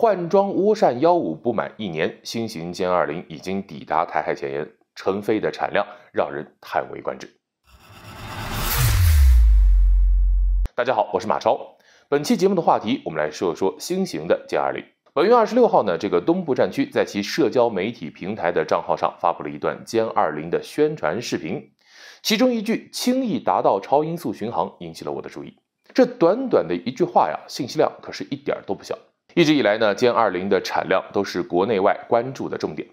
换装涡扇幺五不满一年，新型歼二零已经抵达台海前沿，成飞的产量让人叹为观止。大家好，我是马超。本期节目的话题，我们来说说新型的歼二零。本月二十六号呢，这个东部战区在其社交媒体平台的账号上发布了一段歼二零的宣传视频，其中一句“轻易达到超音速巡航”引起了我的注意。这短短的一句话呀，信息量可是一点儿都不小。一直以来呢，歼二零的产量都是国内外关注的重点。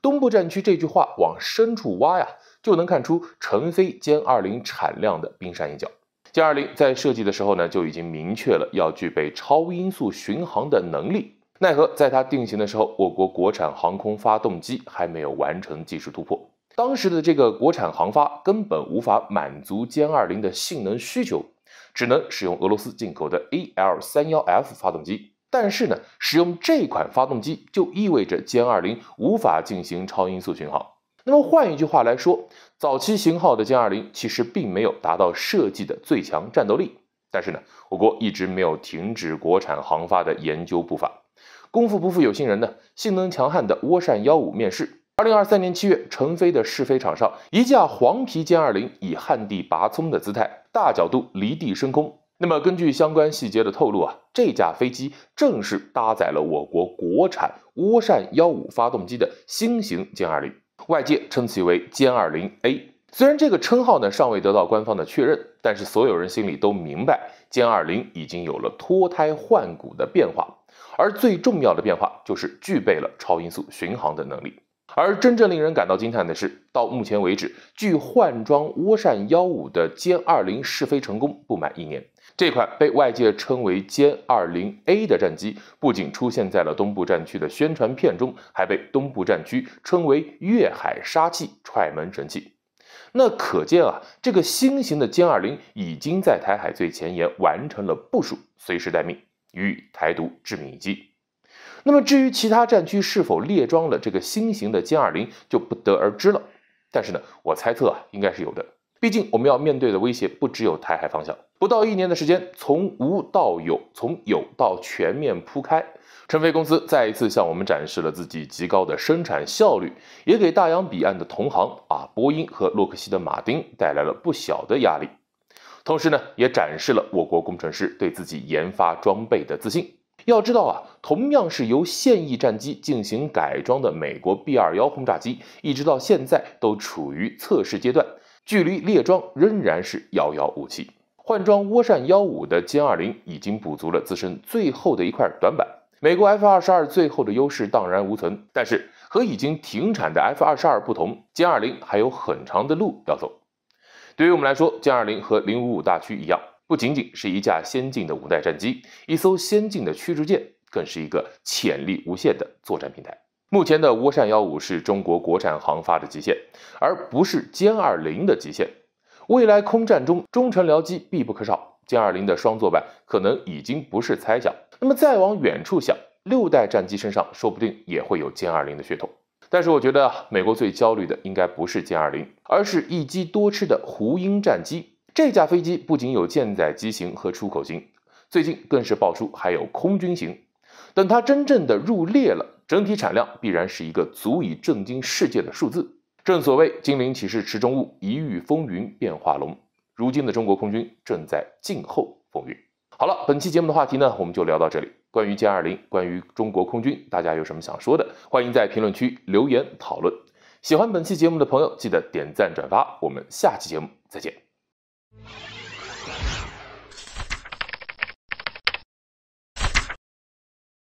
东部战区这句话往深处挖呀，就能看出成飞歼二零产量的冰山一角。歼二零在设计的时候呢，就已经明确了要具备超音速巡航的能力。奈何在它定型的时候，我国国产航空发动机还没有完成技术突破，当时的这个国产航发根本无法满足歼二零的性能需求，只能使用俄罗斯进口的 AL 三幺 F 发动机。但是呢，使用这款发动机就意味着歼二零无法进行超音速巡航。那么换一句话来说，早期型号的歼二零其实并没有达到设计的最强战斗力。但是呢，我国一直没有停止国产航发的研究步伐。功夫不负有心人呢，性能强悍的涡扇幺五面世。二零二三年七月，成飞的试飞场上，一架黄皮歼二零以旱地拔葱的姿态，大角度离地升空。那么，根据相关细节的透露啊，这架飞机正是搭载了我国国产涡扇幺五发动机的新型歼二零，外界称其为歼二零 A。虽然这个称号呢尚未得到官方的确认，但是所有人心里都明白，歼二零已经有了脱胎换骨的变化，而最重要的变化就是具备了超音速巡航的能力。而真正令人感到惊叹的是，到目前为止，距换装涡扇幺五的歼二零试飞成功不满一年，这款被外界称为歼二零 A 的战机，不仅出现在了东部战区的宣传片中，还被东部战区称为“粤海杀器”、“踹门神器”。那可见啊，这个新型的歼二零已经在台海最前沿完成了部署，随时待命，予以台独致命一击。那么至于其他战区是否列装了这个新型的歼二零，就不得而知了。但是呢，我猜测啊，应该是有的。毕竟我们要面对的威胁不只有台海方向。不到一年的时间，从无到有，从有到全面铺开，成飞公司再一次向我们展示了自己极高的生产效率，也给大洋彼岸的同行啊，波音和洛克希德马丁带来了不小的压力。同时呢，也展示了我国工程师对自己研发装备的自信。要知道啊，同样是由现役战机进行改装的美国 B 二幺轰炸机，一直到现在都处于测试阶段，距离列装仍然是遥遥无期。换装涡扇幺五的歼二零已经补足了自身最后的一块短板，美国 F 二十二最后的优势荡然无存。但是和已经停产的 F 二十二不同，歼二零还有很长的路要走。对于我们来说，歼二零和零五五大驱一样。不仅仅是一架先进的五代战机，一艘先进的驱逐舰，更是一个潜力无限的作战平台。目前的涡扇幺五是中国国产航发的极限，而不是歼二零的极限。未来空战中，中程僚机必不可少，歼二零的双座版可能已经不是猜想。那么再往远处想，六代战机身上说不定也会有歼二零的血统。但是我觉得啊，美国最焦虑的应该不是歼二零，而是一机多吃的胡鹰战机。这架飞机不仅有舰载机型和出口型，最近更是爆出还有空军型。等它真正的入列了，整体产量必然是一个足以震惊世界的数字。正所谓“金陵岂是池中物，一遇风云变化龙”。如今的中国空军正在静候风云。好了，本期节目的话题呢，我们就聊到这里。关于歼二零，关于中国空军，大家有什么想说的，欢迎在评论区留言讨论。喜欢本期节目的朋友，记得点赞转发。我们下期节目再见。you